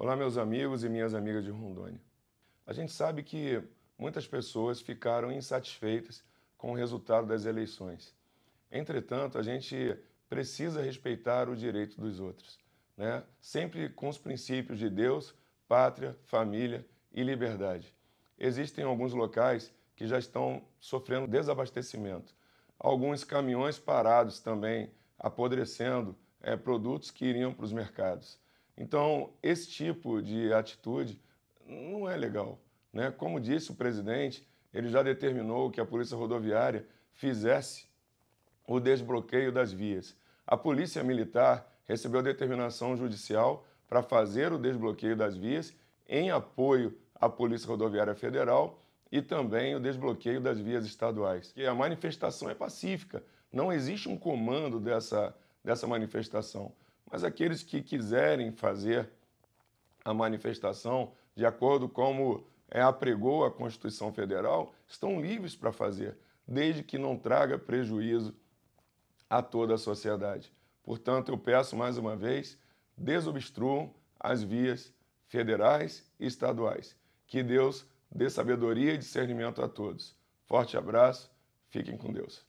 Olá, meus amigos e minhas amigas de Rondônia. A gente sabe que muitas pessoas ficaram insatisfeitas com o resultado das eleições. Entretanto, a gente precisa respeitar o direito dos outros, né? sempre com os princípios de Deus, pátria, família e liberdade. Existem alguns locais que já estão sofrendo desabastecimento. Alguns caminhões parados também, apodrecendo é, produtos que iriam para os mercados. Então, esse tipo de atitude não é legal. Né? Como disse o presidente, ele já determinou que a Polícia Rodoviária fizesse o desbloqueio das vias. A Polícia Militar recebeu determinação judicial para fazer o desbloqueio das vias em apoio à Polícia Rodoviária Federal e também o desbloqueio das vias estaduais. E a manifestação é pacífica, não existe um comando dessa, dessa manifestação mas aqueles que quiserem fazer a manifestação de acordo como é, apregou a Constituição Federal, estão livres para fazer, desde que não traga prejuízo a toda a sociedade. Portanto, eu peço mais uma vez, desobstruam as vias federais e estaduais. Que Deus dê sabedoria e discernimento a todos. Forte abraço, fiquem com Deus.